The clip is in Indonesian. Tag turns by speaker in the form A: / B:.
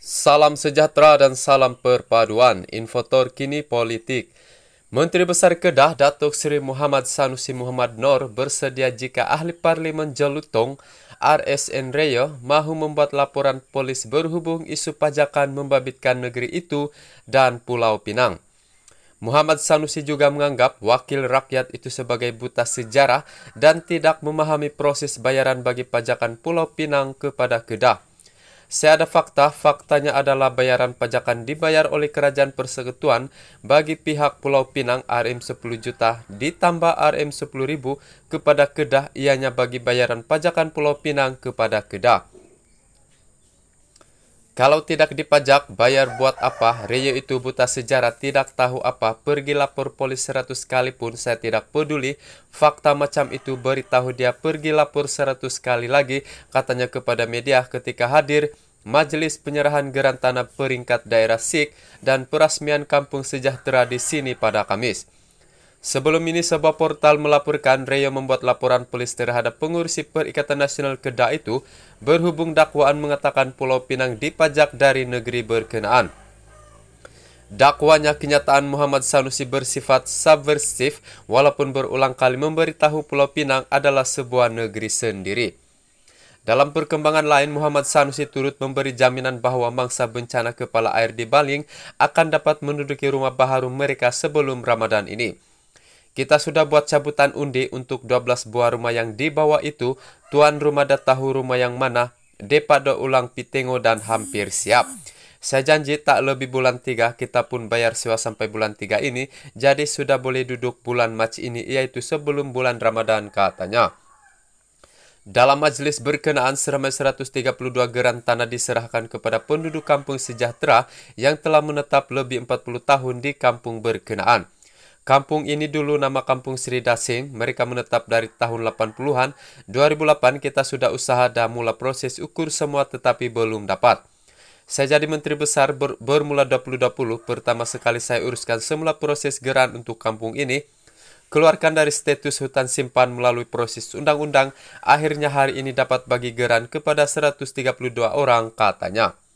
A: Salam sejahtera dan salam perpaduan. Info terkini politik. Menteri Besar Kedah Datuk Seri Muhammad Sanusi Muhammad Nor bersedia jika ahli parlimen Jelutong RSN Reyo mahu membuat laporan polis berhubung isu pajakan membabitkan negeri itu dan Pulau Pinang. Muhammad Sanusi juga menganggap wakil rakyat itu sebagai buta sejarah dan tidak memahami proses bayaran bagi pajakan Pulau Pinang kepada Kedah. Saya fakta, faktanya adalah bayaran pajakan dibayar oleh kerajaan persekutuan bagi pihak Pulau Pinang RM 10 juta ditambah RM 10 ribu kepada Kedah ianya bagi bayaran pajakan Pulau Pinang kepada Kedah. Kalau tidak dipajak, bayar buat apa? Rio itu buta sejarah, tidak tahu apa. Pergi lapor polis seratus kali pun, saya tidak peduli. Fakta macam itu beritahu dia pergi lapor seratus kali lagi, katanya kepada media ketika hadir. Majelis Penyerahan Geran Tanah Peringkat Daerah Sik dan Perasmian Kampung Sejahtera di sini pada Kamis. Sebelum ini, sebuah portal melaporkan Reo membuat laporan polis terhadap pengurusi Perikatan Nasional Kedah itu berhubung dakwaan mengatakan Pulau Pinang dipajak dari negeri berkenaan. Dakwanya kenyataan Muhammad Sanusi bersifat subversif walaupun berulang kali memberitahu Pulau Pinang adalah sebuah negeri sendiri. Dalam perkembangan lain, Muhammad Sanusi turut memberi jaminan bahwa mangsa bencana kepala air di Baling akan dapat menduduki rumah baharu mereka sebelum Ramadan ini. Kita sudah buat cabutan undi untuk 12 buah rumah yang di bawah itu. Tuan rumah dah tahu rumah yang mana. Depa do ulang pitengo dan hampir siap. Saya janji tak lebih bulan 3 kita pun bayar sewa sampai bulan 3 ini. Jadi sudah boleh duduk bulan Mac ini yaitu sebelum bulan Ramadan katanya. Dalam majlis berkenaan seramai 132 geran tanah diserahkan kepada penduduk kampung sejahtera yang telah menetap lebih 40 tahun di kampung berkenaan. Kampung ini dulu nama Kampung Sri Dasing, mereka menetap dari tahun 80-an. 2008 kita sudah usaha dan mula proses ukur semua tetapi belum dapat. Saya jadi menteri besar ber bermula 2020, pertama sekali saya uruskan semula proses geran untuk kampung ini. Keluarkan dari status hutan simpan melalui proses undang-undang, akhirnya hari ini dapat bagi geran kepada 132 orang katanya.